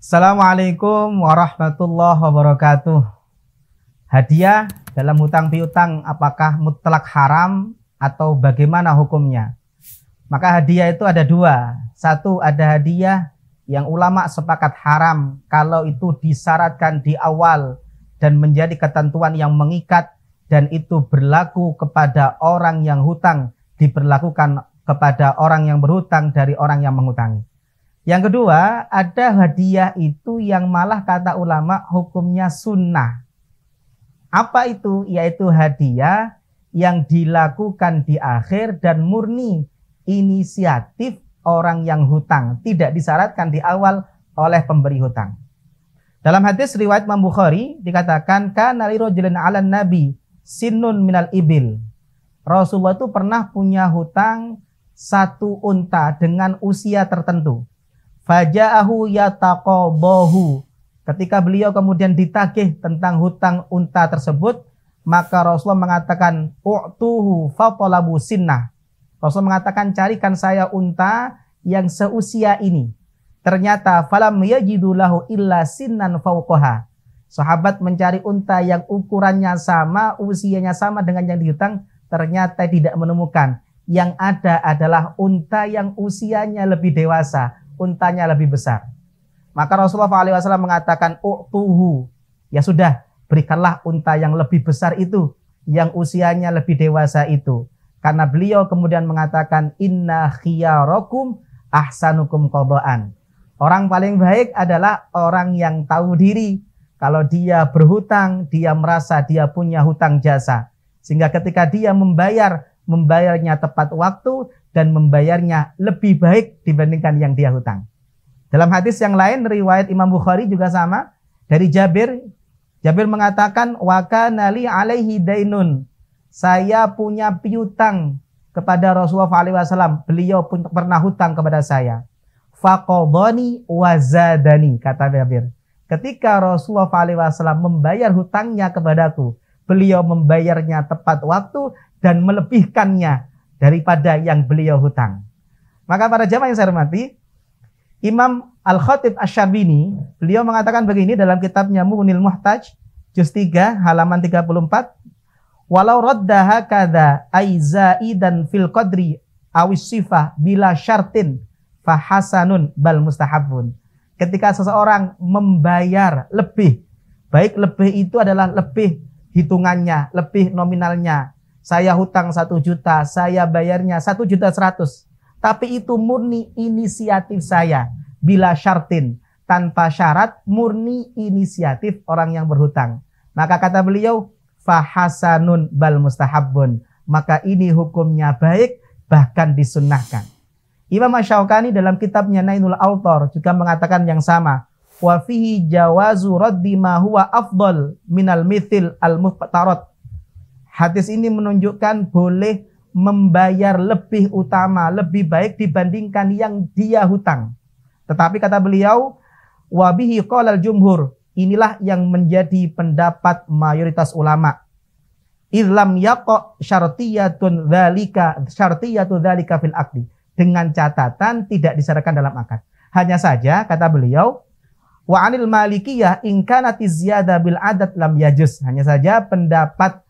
Assalamualaikum warahmatullahi wabarakatuh. Hadiah dalam hutang piutang apakah mutlak haram atau bagaimana hukumnya? Maka hadiah itu ada dua. Satu ada hadiah yang ulama sepakat haram kalau itu disyaratkan di awal dan menjadi ketentuan yang mengikat dan itu berlaku kepada orang yang hutang diberlakukan kepada orang yang berhutang dari orang yang menghutangi. Yang kedua, ada hadiah itu yang malah kata ulama hukumnya sunnah. Apa itu? Yaitu hadiah yang dilakukan di akhir dan murni inisiatif orang yang hutang. Tidak disyaratkan di awal oleh pemberi hutang. Dalam hadis riwayat Imam Bukhari dikatakan kana rajulun rajulin nabi sinun minal ibil. Rasulullah itu pernah punya hutang satu unta dengan usia tertentu. Faja'ahu yataqobohu. Ketika beliau kemudian ditagih tentang hutang unta tersebut, maka Rasulullah mengatakan, "U'tuhu fatolabu sinnah." Rasulullah mengatakan, "Carikan saya unta yang seusia ini." Ternyata falam yajidulahu illa sinnan fauqaha. Sahabat mencari unta yang ukurannya sama, usianya sama dengan yang dihutang, ternyata tidak menemukan. Yang ada adalah unta yang usianya lebih dewasa, untanya lebih besar. Maka Rasulullah SAW mengatakan, U'tuhu, ya sudah, berikanlah unta yang lebih besar itu, yang usianya lebih dewasa itu. Karena beliau kemudian mengatakan, Inna rokum ahsanukum qobaan. Orang paling baik adalah orang yang tahu diri. Kalau dia berhutang, dia merasa dia punya hutang jasa. Sehingga ketika dia membayar, membayarnya tepat waktu, dan membayarnya lebih baik dibandingkan yang dia hutang. Dalam hadis yang lain, riwayat Imam Bukhari juga sama. Dari Jabir, Jabir mengatakan, kana li alaihi dainun. Saya punya piutang kepada Rasulullah Alaihi Wasallam. Beliau pun pernah hutang kepada saya. Fakoboni wazadani, kata Jabir. Ketika Rasulullah Alaihi Wasallam membayar hutangnya kepadaku, beliau membayarnya tepat waktu dan melebihkannya daripada yang beliau hutang. Maka para jamaah yang saya hormati, Imam Al-Khatib Asyarbini, beliau mengatakan begini dalam kitabnya Mu'unil Muhtaj, Juz 3, halaman 34, Walau raddaha kada aiza'i dan fil qadri awis sifah bila syartin fahasanun bal mustahabun. Ketika seseorang membayar lebih, baik lebih itu adalah lebih hitungannya, lebih nominalnya. Saya hutang satu juta, saya bayarnya satu juta seratus. Tapi itu murni inisiatif saya. Bila syartin, tanpa syarat, murni inisiatif orang yang berhutang. Maka kata beliau, fahasanun bal mustahabun Maka ini hukumnya baik, bahkan disunnahkan. Imam Asyaukani dalam kitabnya Nainul Autor juga mengatakan yang sama wa fihi jawazu raddi ma huwa afdal minal mithil al muftarat. Hadis ini menunjukkan boleh membayar lebih utama, lebih baik dibandingkan yang dia hutang. Tetapi kata beliau, qala al jumhur. Inilah yang menjadi pendapat mayoritas ulama. Islam yaqo syartiyatun dzalika syartiyatu dzalika fil akdi. Dengan catatan tidak diserahkan dalam akad. Hanya saja kata beliau Wa anil malikiyah ingkanati ziyada bil adat lam yajus Hanya saja pendapat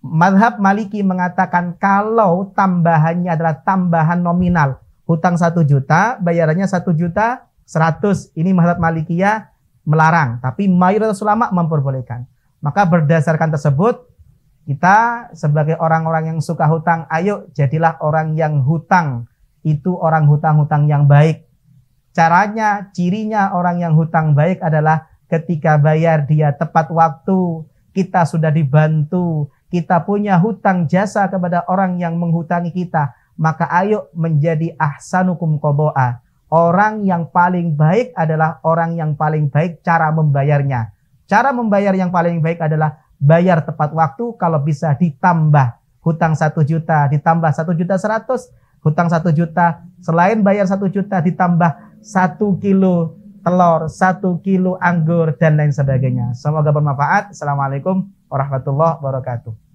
madhab maliki mengatakan kalau tambahannya adalah tambahan nominal. Hutang 1 juta, bayarannya 1 juta 100. Ini madhab malikiyah melarang. Tapi mayoritas ulama memperbolehkan. Maka berdasarkan tersebut, kita sebagai orang-orang yang suka hutang, ayo jadilah orang yang hutang. Itu orang hutang-hutang yang baik Caranya, cirinya orang yang hutang baik adalah ketika bayar dia tepat waktu, kita sudah dibantu, kita punya hutang jasa kepada orang yang menghutangi kita, maka ayo menjadi ahsanukum koboa Orang yang paling baik adalah orang yang paling baik cara membayarnya. Cara membayar yang paling baik adalah bayar tepat waktu kalau bisa ditambah hutang satu juta ditambah satu juta seratus hutang satu juta selain bayar satu juta ditambah satu kilo telur, satu kilo anggur, dan lain sebagainya. Semoga bermanfaat. Assalamualaikum warahmatullahi wabarakatuh.